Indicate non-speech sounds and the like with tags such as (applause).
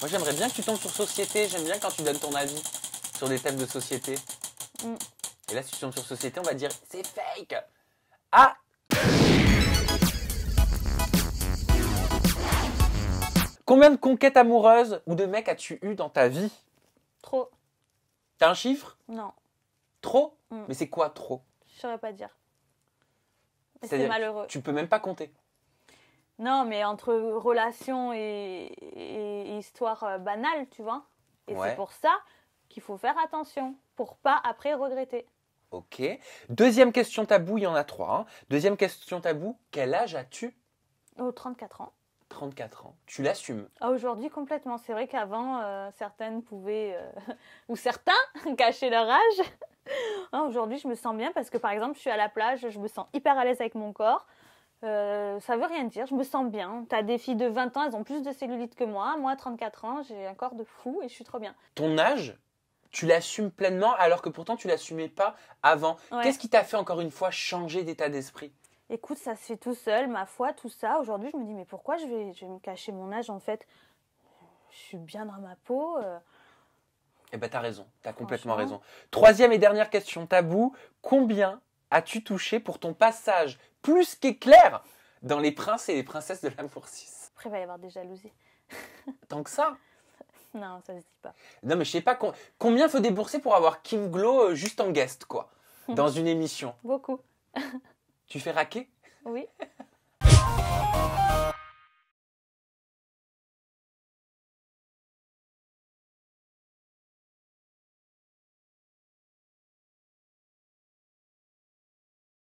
Moi, j'aimerais bien que tu tombes sur société. J'aime bien quand tu donnes ton avis sur des thèmes de société. Mm. Et là, si tu tombes sur société, on va dire c'est fake. Ah Combien de conquêtes amoureuses ou de mecs as-tu eu dans ta vie Trop. T'as un chiffre Non. Trop mm. Mais c'est quoi trop Je saurais pas dire. C'est malheureux. Tu peux même pas compter. Non, mais entre relation et, histoire euh, banale, tu vois. Et c'est pour ça qu'il faut faire attention pour pas après regretter. Ok. Deuxième question tabou, il y en a trois. Hein. Deuxième question tabou, quel âge as-tu 34 ans. 34 ans. Tu l'assumes ah, Aujourd'hui, complètement. C'est vrai qu'avant, euh, certaines pouvaient, euh, (laughs) ou certains, (laughs) cacher leur âge. (laughs) Ah, aujourd'hui, je me sens bien parce que, par exemple, je suis à la plage, je me sens hyper à l'aise avec mon corps. Euh, ça veut rien dire, je me sens bien. T'as des filles de 20 ans, elles ont plus de cellulite que moi. Moi, 34 ans, j'ai un corps de fou et je suis trop bien. Ton âge, tu l'assumes pleinement alors que pourtant tu l'assumais pas avant. Qu'est-ce qui t'a fait encore une fois changer d'état d'esprit Écoute, ça se fait tout seul, ma foi, tout ça. Aujourd'hui, je me dis, mais pourquoi je vais, me cacher mon âge en fait Je suis bien dans ma peau. Et euh. Eh tu ben, t'as raison, t'as complètement raison. Troisième et dernière question tabou combien as-tu touché pour ton passage plus qu'éclair dans Les Princes et les Princesses de l'amour 6 Après, il va y avoir des jalousies. (laughs) Tant que ça Non, ça se dit pas. Non, mais je sais pas combien faut débourser pour avoir Kim Glow euh, juste en guest, quoi, dans (laughs) une émission. Beaucoup. (laughs) tu fais raquer Oui.